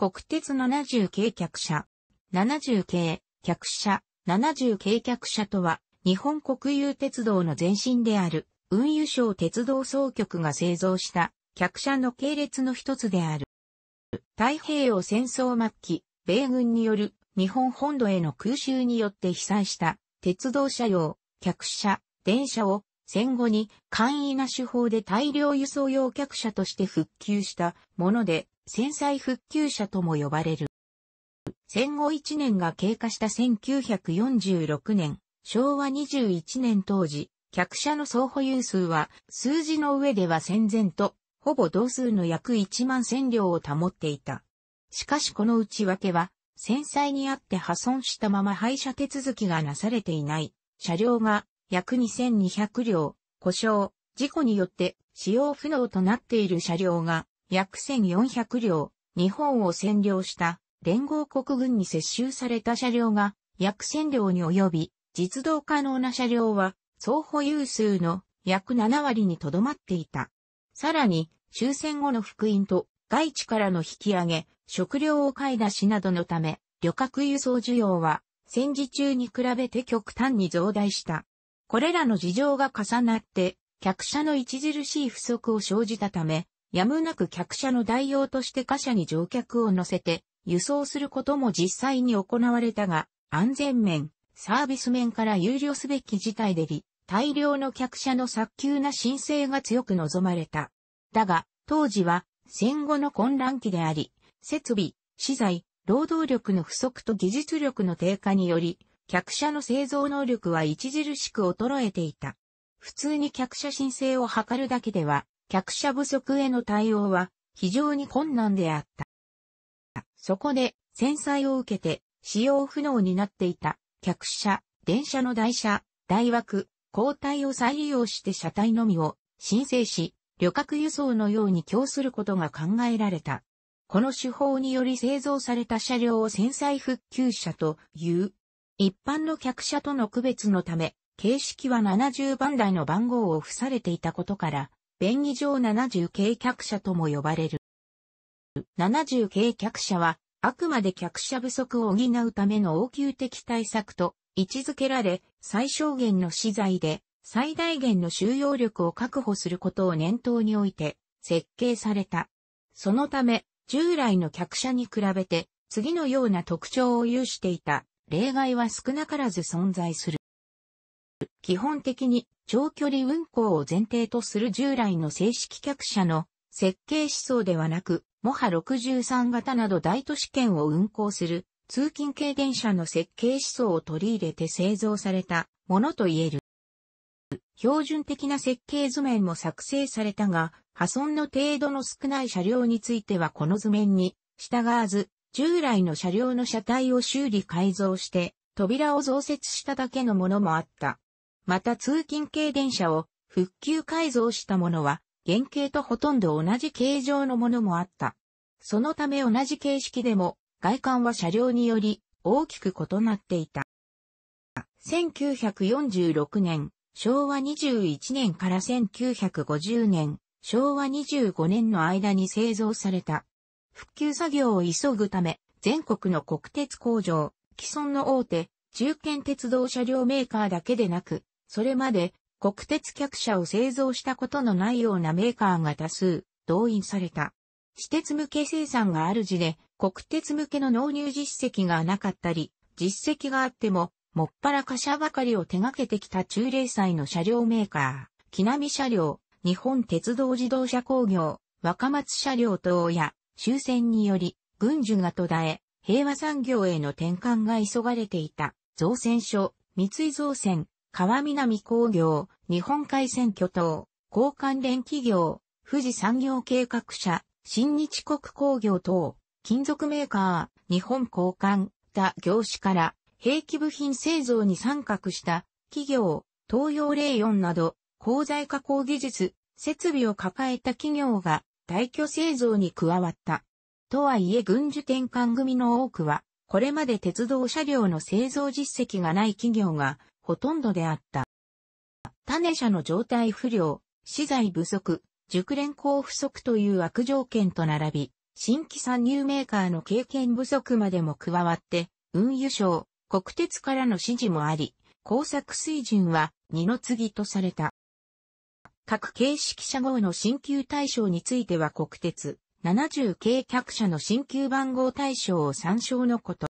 国鉄70系客車。70系客車。70系客車とは、日本国有鉄道の前身である、運輸省鉄道総局が製造した客車の系列の一つである。太平洋戦争末期、米軍による日本本土への空襲によって被災した鉄道車用、客車、電車を戦後に簡易な手法で大量輸送用客車として復旧したもので、戦災復旧者とも呼ばれる。戦後1年が経過した1946年、昭和21年当時、客車の総保有数は、数字の上では戦前と、ほぼ同数の約1万千両を保っていた。しかしこの内訳は、戦災にあって破損したまま廃車手続きがなされていない、車両が約2200両、故障、事故によって使用不能となっている車両が約1400両、日本を占領した連合国軍に接収された車両が約1000両に及び、実動可能な車両は総保有数の約7割にとどまっていた。さらに、終戦後の福音と外地からの引き上げ、食料を買い出しなどのため、旅客輸送需要は戦時中に比べて極端に増大した。これらの事情が重なって、客車の著しい不足を生じたため、やむなく客車の代用として貨車に乗客を乗せて輸送することも実際に行われたが、安全面、サービス面から有料すべき事態でり、大量の客車の早急な申請が強く望まれた。だが、当時は戦後の混乱期であり、設備、資材、労働力の不足と技術力の低下により、客車の製造能力は著しく衰えていた。普通に客車申請を図るだけでは、客車不足への対応は非常に困難であった。そこで、戦災を受けて使用不能になっていた客車、電車の台車、台枠、交代を再利用して車体のみを申請し、旅客輸送のように供することが考えられた。この手法により製造された車両を戦災復旧車という。一般の客車との区別のため、形式は70番台の番号を付されていたことから、便宜上70軽客車とも呼ばれる。70軽客車は、あくまで客車不足を補うための応急的対策と位置づけられ、最小限の資材で最大限の収容力を確保することを念頭において設計された。そのため、従来の客車に比べて次のような特徴を有していた例外は少なからず存在する。基本的に長距離運行を前提とする従来の正式客車の設計思想ではなく、モハ63型など大都市圏を運行する通勤系電車の設計思想を取り入れて製造されたものと言える。標準的な設計図面も作成されたが、破損の程度の少ない車両についてはこの図面に従わず、従来の車両の車体を修理改造して、扉を増設しただけのものもあった。また通勤系電車を復旧改造したものは、原型とほとんど同じ形状のものもあった。そのため同じ形式でも、外観は車両により大きく異なっていた。1946年、昭和21年から1950年、昭和25年の間に製造された。復旧作業を急ぐため、全国の国鉄工場、既存の大手、中堅鉄道車両メーカーだけでなく、それまで国鉄客車を製造したことのないようなメーカーが多数動員された。私鉄向け生産がある主で国鉄向けの納入実績がなかったり、実績があっても、もっぱら貨車ばかりを手掛けてきた中霊祭の車両メーカー、木並車両、日本鉄道自動車工業、若松車両等や終戦により、軍需が途絶え、平和産業への転換が急がれていた、造船所、三井造船、川南工業、日本海選巨等、交換連企業、富士産業計画社、新日国工業等、金属メーカー、日本交換、他業種から、兵器部品製造に参画した企業、東洋霊4など、鋼材加工技術、設備を抱えた企業が大挙製造に加わった。とはいえ軍需転換組の多くは、これまで鉄道車両の製造実績がない企業がほとんどであった。種車の状態不良、資材不足、熟練工不足という悪条件と並び、新規参入メーカーの経験不足までも加わって、運輸省、国鉄からの指示もあり、工作水準は二の次とされた。各形式車号の新旧対象については国鉄、70系客車の新旧番号対象を参照のこと。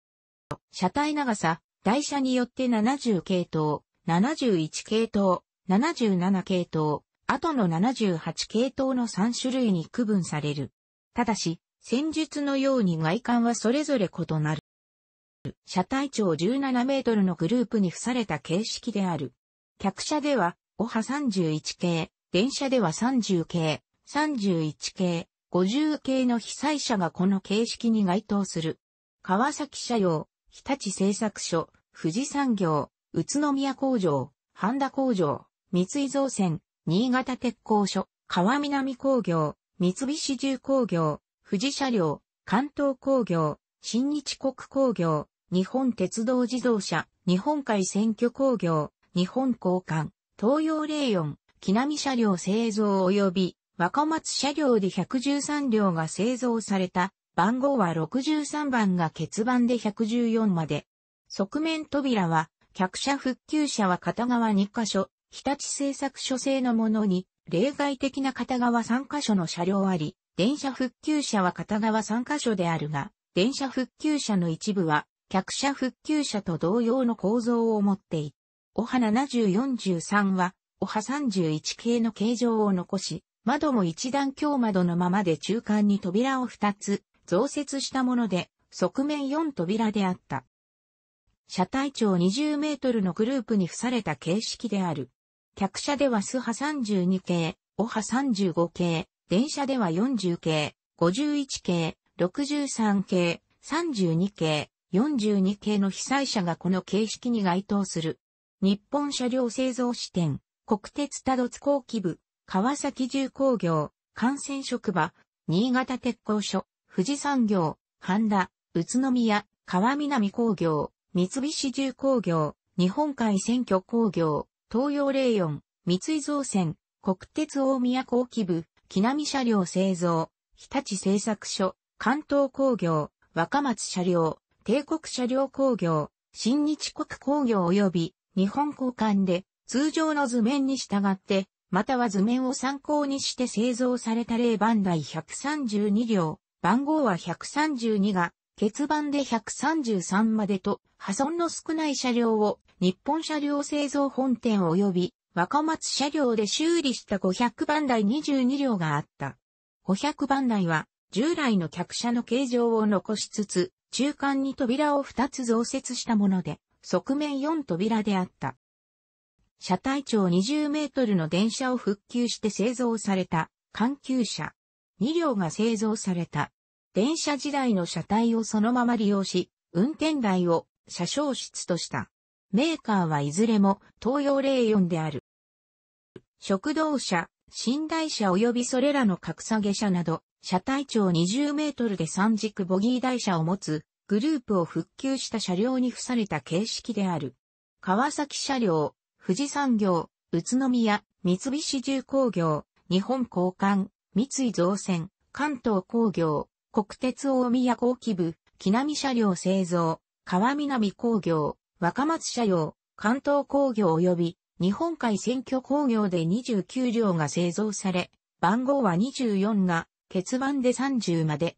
車体長さ、台車によって70系統、71系統、77系統、後の78系統の3種類に区分される。ただし、戦術のように外観はそれぞれ異なる。車体長17メートルのグループに付された形式である。客車では、オハ31系、電車では30系、31系、50系の被災者がこの形式に該当する。川崎車用、日立製作所、富士産業、宇都宮工場、半田工場、三井造船、新潟鉄工所、川南工業、三菱重工業、富士車両、関東工業、新日国工業、日本鉄道自動車、日本海選挙工業、日本交換、東洋レイン、木並車両製造及び若松車両で113両が製造された番号は63番が欠番で114まで。側面扉は、客車復旧車は片側2箇所、日立製作所製のものに、例外的な片側3箇所の車両あり、電車復旧車は片側3箇所であるが、電車復旧車の一部は、客車復旧車と同様の構造を持っている。おは7043は、おは31系の形状を残し、窓も一段強窓のままで中間に扉を2つ、増設したもので、側面4扉であった。車体長20メートルのグループに付された形式である。客車ではスハ32系、オハ35系、電車では40系、51系、63系、32系、42系の被災者がこの形式に該当する。日本車両製造支店、国鉄多度津工機部、川崎重工業、幹線職場、新潟鉄工所、富士産業、ハンダ、宇都宮、川南工業、三菱重工業、日本海選挙工業、東洋レ園、ン、三井造船、国鉄大宮工機部、木並車両製造、日立製作所、関東工業、若松車両、帝国車両工業、新日国工業及び日本交換で通常の図面に従って、または図面を参考にして製造された例番台132両、番号は132が、欠番で133までと、破損の少ない車両を、日本車両製造本店及び、若松車両で修理した500番台22両があった。500番台は、従来の客車の形状を残しつつ、中間に扉を2つ増設したもので、側面4扉であった。車体長20メートルの電車を復旧して製造された、環球車。2両が製造された。電車時代の車体をそのまま利用し、運転台を車掌室とした。メーカーはいずれも東洋霊4である。食堂車、寝台車及びそれらの格下げ車など、車体長20メートルで三軸ボギー台車を持つ、グループを復旧した車両に付された形式である。川崎車両、富士産業、宇都宮、三菱重工業、日本交換、三井造船、関東工業、国鉄大宮後機部、木南車両製造、川南工業、若松車両、関東工業及び日本海選挙工業で29両が製造され、番号は24が、欠番で30まで。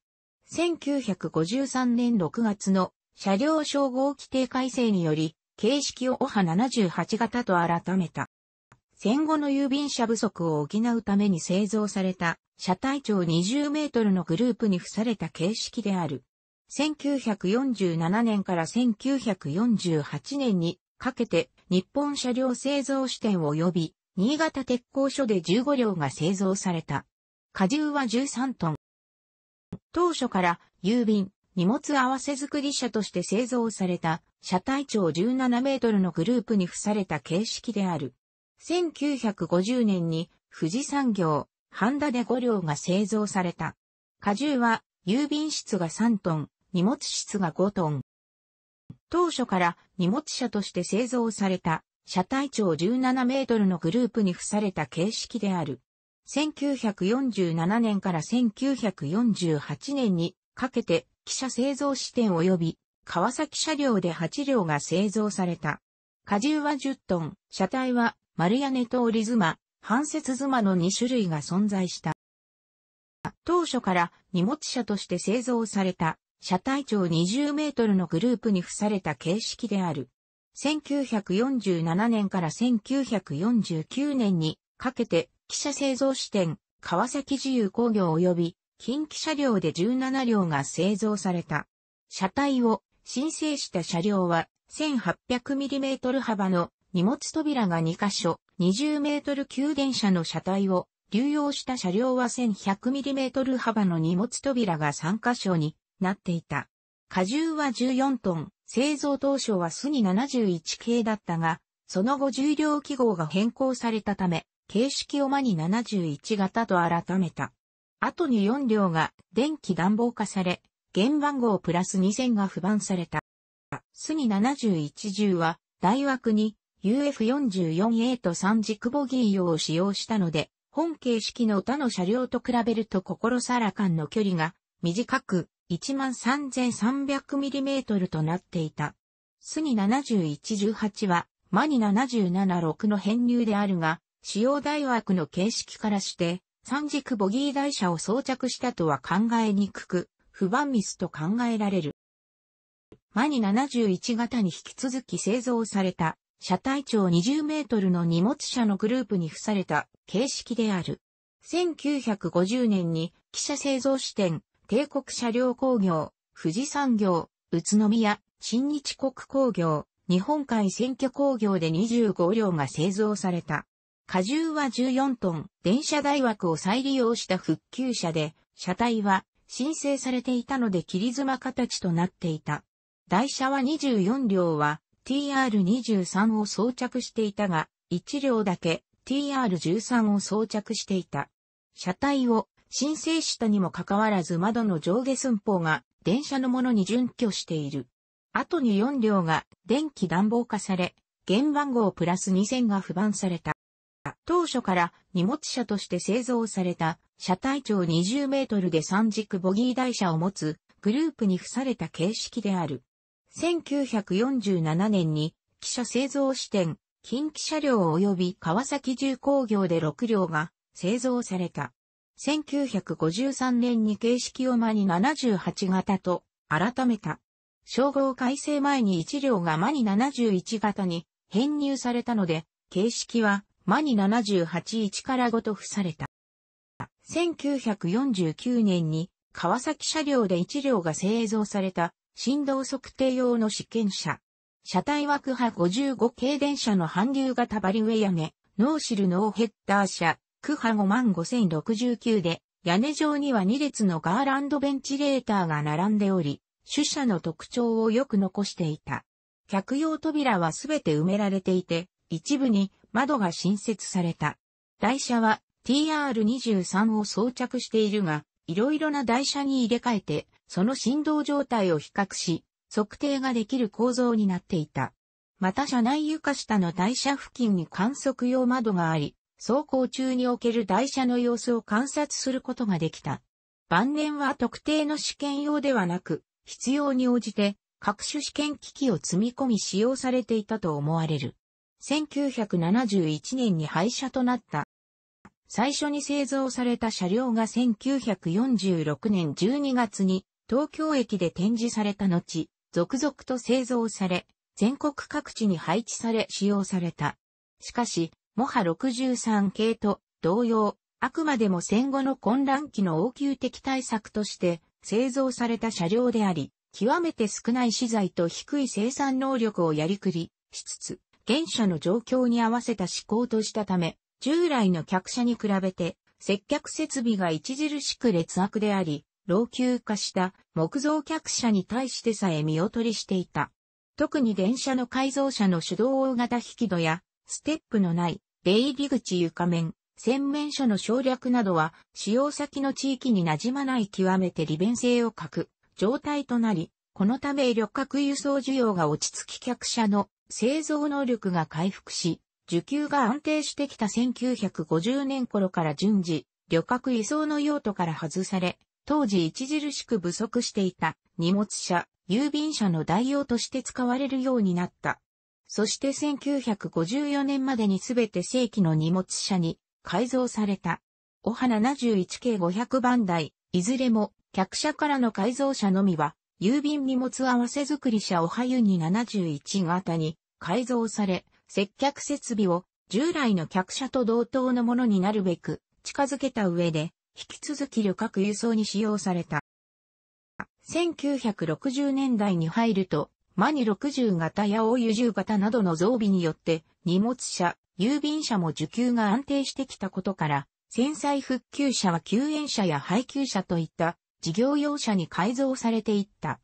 1953年6月の車両称号規定改正により、形式をオハ78型と改めた。戦後の郵便車不足を補うために製造された、車体長20メートルのグループに付された形式である。1947年から1948年にかけて日本車両製造支店及び新潟鉄工所で15両が製造された。荷重は13トン。当初から郵便、荷物合わせ作り車として製造された車体長17メートルのグループに付された形式である。1950年に富士産業、ハンダで5両が製造された。荷重は郵便室が3トン、荷物室が5トン。当初から荷物車として製造された車体長17メートルのグループに付された形式である。1947年から1948年にかけて汽車製造支店及び川崎車両で8両が製造された。荷重は10トン、車体は丸屋根通り妻、半節妻の2種類が存在した。当初から荷物車として製造された、車体長20メートルのグループに付された形式である。1947年から1949年にかけて、汽車製造支店、川崎自由工業及び、近畿車両で17両が製造された。車体を申請した車両は 1800mm 幅の荷物扉が2箇所、20メートル級電車の車体を流用した車両は1 1 0 0トル幅の荷物扉が3箇所になっていた。荷重は14トン、製造当初はスニ71系だったが、その後重量記号が変更されたため、形式をマに71型と改めた。後に4両が電気暖房化され、原番号プラス2000が不番された。スニ71重は大枠に UF44A と3軸ボギー用を使用したので、本形式の他の車両と比べると心さら間の距離が短く 13300mm となっていた。スに7118はマニ776の編入であるが、使用台枠の形式からして三軸ボギー台車を装着したとは考えにくく、不安ミスと考えられる。マニ71型に引き続き製造された車体長20メートルの荷物車のグループに付された形式である。1950年に汽車製造支店、帝国車両工業、富士産業、宇都宮、新日国工業、日本海選挙工業で25両が製造された。荷重は14トン、電車台枠を再利用した復旧車で、車体は申請されていたので切り妻形となっていた。台車は24両は TR23 を装着していたが、1両だけ TR13 を装着していた。車体を申請したにもかかわらず窓の上下寸法が電車のものに準拠している。後に4両が電気暖房化され、原番号プラス2000が不番された。当初から荷物車として製造された車体長20メートルで三軸ボギー台車を持つグループに付された形式である。1947年に汽車製造支店、近畿車両及び川崎重工業で6両が製造された。1953年に形式を間に78型と改めた。称号改正前に1両が間に71型に編入されたので、形式は間に781から5と付された。1949年に川崎車両で1両が製造された振動測定用の試験車。車体は区波55系電車の反流型バリウェ屋根、ノーシルノーヘッダー車、区波55069で、屋根上には2列のガーランドベンチレーターが並んでおり、主車の特徴をよく残していた。客用扉はすべて埋められていて、一部に窓が新設された。台車は TR23 を装着しているが、いろいろな台車に入れ替えて、その振動状態を比較し、測定ができる構造になっていた。また車内床下の台車付近に観測用窓があり、走行中における台車の様子を観察することができた。晩年は特定の試験用ではなく、必要に応じて各種試験機器を積み込み使用されていたと思われる。1971年に廃車となった。最初に製造された車両が1946年12月に東京駅で展示された後、続々と製造され、全国各地に配置され使用された。しかし、モハ63系と同様、あくまでも戦後の混乱期の応急的対策として製造された車両であり、極めて少ない資材と低い生産能力をやりくりしつつ、現車の状況に合わせた思考としたため、従来の客車に比べて接客設備が著しく劣悪であり、老朽化した木造客車に対してさえ見劣りしていた。特に電車の改造車の手動大型引き戸や、ステップのない、出入り口床面、洗面所の省略などは、使用先の地域に馴染まない極めて利便性を欠く状態となり、このため旅客輸送需要が落ち着き客車の製造能力が回復し、需給が安定してきた1950年頃から順次、旅客輸送の用途から外され、当時著しく不足していた荷物車、郵便車の代用として使われるようになった。そして1954年までに全て正規の荷物車に改造された。おハ71系500番台、いずれも客車からの改造車のみは、郵便荷物合わせ作り車おはゆに71型に改造され、接客設備を従来の客車と同等のものになるべく近づけた上で、引き続き旅客輸送に使用された。1960年代に入ると、マニ60型や大輸10型などの増備によって、荷物車、郵便車も受給が安定してきたことから、戦災復旧車は救援車や配給車といった事業用車に改造されていった。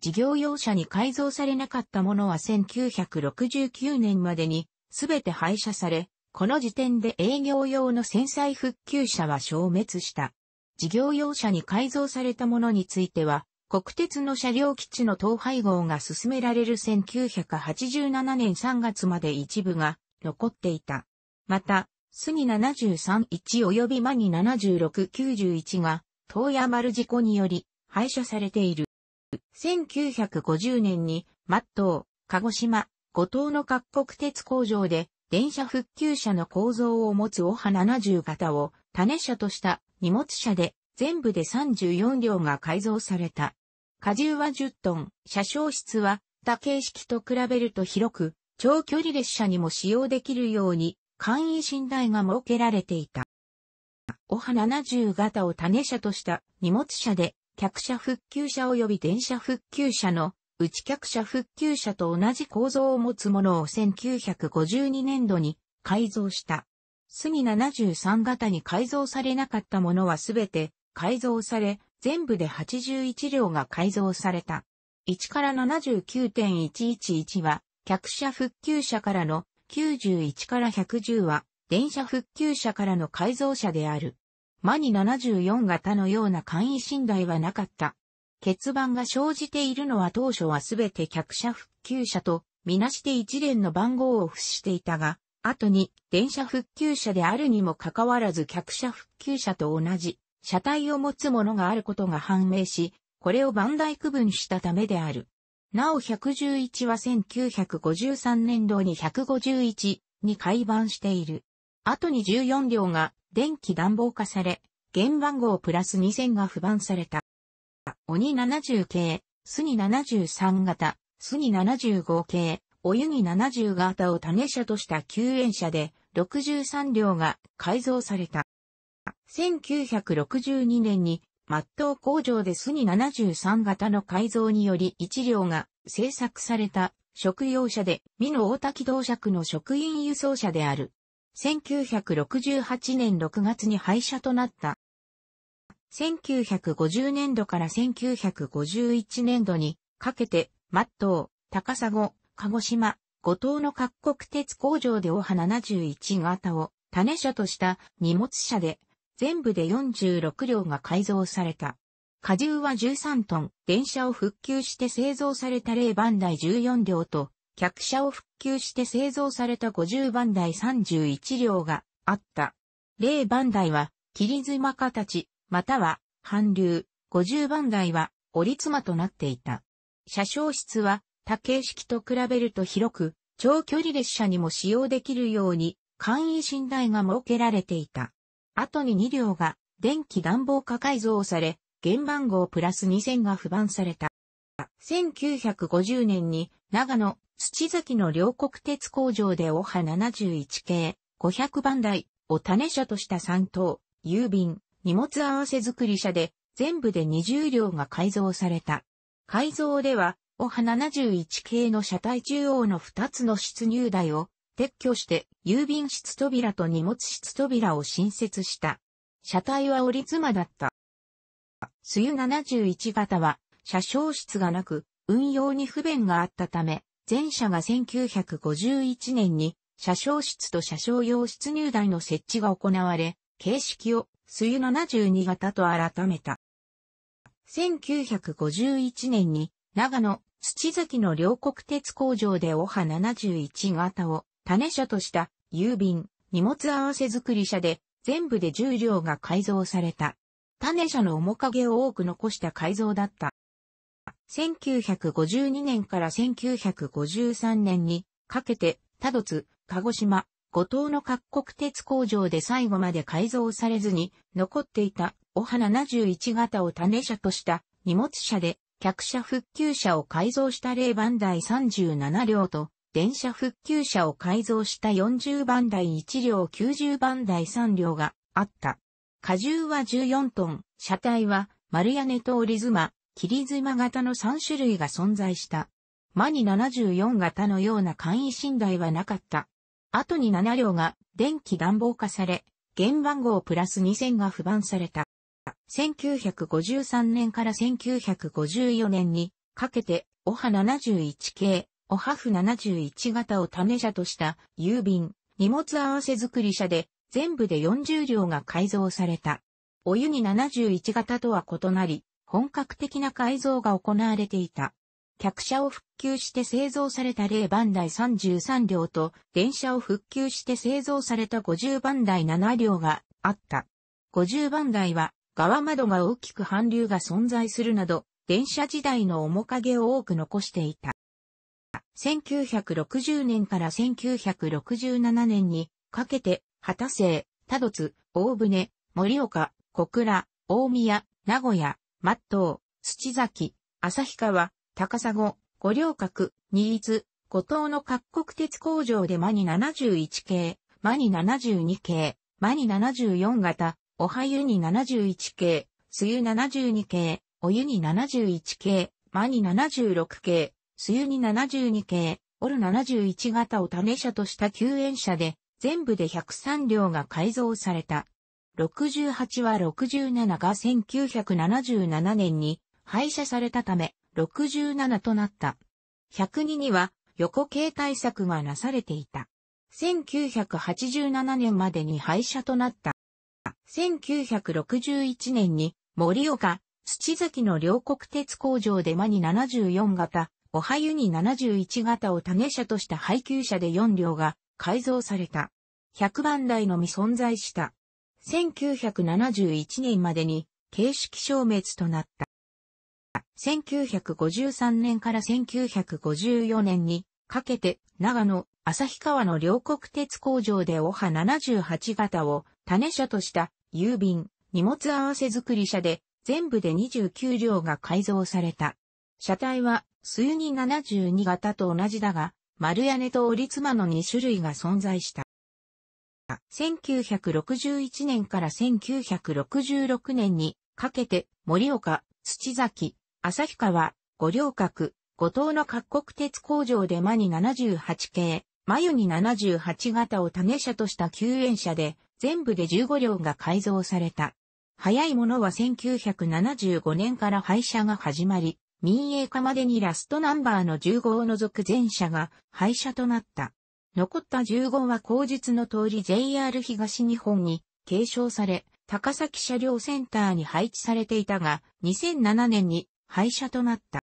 事業用車に改造されなかったものは1969年までにすべて廃車され、この時点で営業用の戦災復旧車は消滅した。事業用車に改造されたものについては、国鉄の車両基地の統廃合が進められる1987年3月まで一部が残っていた。また、スギ731及びマニ7691が、東野丸事故により廃車されている。1950年に、マットー、鹿児島、五島の各国鉄工場で電車復旧車の構造を持つオハ70型を種車とした荷物車で全部で34両が改造された。荷重は10トン、車掌室は他形式と比べると広く、長距離列車にも使用できるように簡易寝台が設けられていた。オハ70型を種車とした荷物車で客車復旧車及び電車復旧車の内客車復旧車と同じ構造を持つものを1952年度に改造した。隅73型に改造されなかったものはすべて改造され、全部で81両が改造された。1から79.111は、客車復旧車からの、91から110は、電車復旧車からの改造車である。マニ74型のような簡易寝台はなかった。欠番が生じているのは当初はすべて客車復旧車とみなして一連の番号を付していたが、後に電車復旧車であるにもかかわらず客車復旧車と同じ車体を持つものがあることが判明し、これを番台区分したためである。なお111は1953年度に151に改版している。後に14両が電気暖房化され、原番号プラス2000が不番された。鬼70系、スニ73型、スニ75系、お湯に70型を種車とした救援車で、63両が改造された。1962年に、末東工場でスニ73型の改造により1両が製作された食用車で、美濃大滝同区の職員輸送車である。1968年6月に廃車となった1950年度から1951年度にかけて、マットー、高砂、鹿児島、五島の各国鉄工場でオハ71型を種車とした荷物車で、全部で46両が改造された。荷重は13トン、電車を復旧して製造された0番台14両と、客車を復旧して製造された50番台31両があった。0番台は、霧妻形、または、韓流、50番台は、折妻となっていた。車掌室は、多形式と比べると広く、長距離列車にも使用できるように、簡易寝台が設けられていた。後に2両が、電気暖房化改造され、原番号プラス2000が付番された。1950年に、長野、土崎の両国鉄工場でオハ71系、500番台を種車とした3等、郵便、荷物合わせ作り車で、全部で20両が改造された。改造では、オハ71系の車体中央の2つの出入台を撤去して郵便室扉と荷物室扉を新設した。車体は折り妻だった。スユ71型は車掌室がなく運用に不便があったため、全車が1951年に車掌室と車掌用出入台の設置が行われ、形式を冬72型と改めた。1951年に長野、土崎の両国鉄工場でオハ71型を種車とした郵便、荷物合わせ作り車で全部で重量両が改造された。種車の面影を多く残した改造だった。1952年から1953年にかけて、多度津、鹿児島、五島の各国鉄工場で最後まで改造されずに、残っていた、おは71型を種車とした荷物車で、客車復旧車を改造した0番台37両と、電車復旧車を改造した40番台1両90番台3両があった。荷重は14トン、車体は丸屋根通り妻、切り妻型の3種類が存在した。マニ74型のような簡易寝台はなかった。後に7両が電気暖房化され、原番号プラス2000が不番された。1953年から1954年にかけて、オハ71系、オハフ71型を種車とした郵便、荷物合わせ作り車で、全部で40両が改造された。お湯に71型とは異なり、本格的な改造が行われていた。客車を復旧して製造された0番台33両と、電車を復旧して製造された50番台7両があった。50番台は、側窓が大きく反流が存在するなど、電車時代の面影を多く残していた。1960年から1967年にかけて、畑生、田津、大船、盛岡、小倉、大宮、名古屋、松東、土崎、旭川、高砂、五稜郭、新津、五島の各国鉄工場でマニ71系、マニ72系、マニ74型、おはゆに71系、すゆ72系、お湯に71系、マニ76系、すゆに72系、オル71型を種車とした救援車で、全部で103両が改造された。68は67が1977年に廃車されたため、67となった。102には横形対策がなされていた。1987年までに廃車となった。1961年に森岡、土崎の両国鉄工場で間に74型、おはゆに71型を種車とした配給車で4両が改造された。100番台のみ存在した。1971年までに形式消滅となった。1953年から1954年にかけて長野、旭川の両国鉄工場でオハ78型を種車とした郵便、荷物合わせ作り車で全部で29両が改造された。車体は数に72型と同じだが、丸屋根と折妻の2種類が存在した。1961年から1966年にかけて森岡、土崎、旭川、五稜郭、五島の各国鉄工場でマニ78系、マユに78型を種車とした救援車で、全部で15両が改造された。早いものは1975年から廃車が始まり、民営化までにラストナンバーの15を除く全車が廃車となった。残った15は後日の通り JR 東日本に継承され、高崎車両センターに配置されていたが、2007年に廃車となった。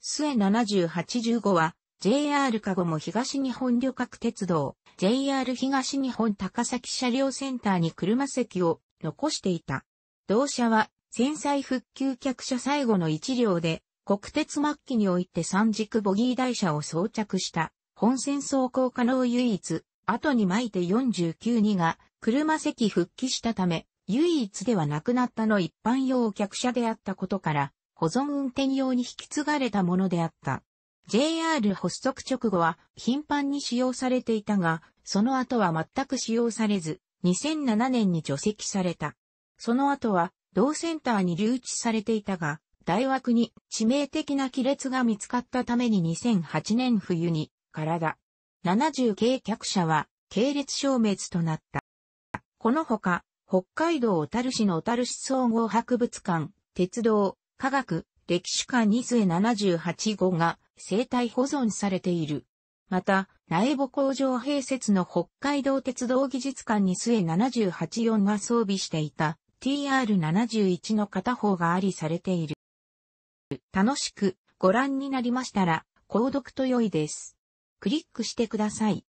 末7085は JR 加護も東日本旅客鉄道 JR 東日本高崎車両センターに車席を残していた。同社は戦災復旧客車最後の1両で国鉄末期において三軸ボギー台車を装着した本線走行可能唯一、後に巻いて49 2が車席復帰したため唯一ではなくなったの一般用客車であったことから保存運転用に引き継がれたものであった。JR 発足直後は頻繁に使用されていたが、その後は全く使用されず、2007年に除籍された。その後は、同センターに留置されていたが、大枠に致命的な亀裂が見つかったために2008年冬に、体。70系客車は、系列消滅となった。このほか、北海道小樽市の小樽市総合博物館、鉄道、科学、歴史館に末エ78号が生態保存されている。また、苗穂工場併設の北海道鉄道技術館に末784が装備していた TR71 の片方がありされている。楽しくご覧になりましたら、購読と良いです。クリックしてください。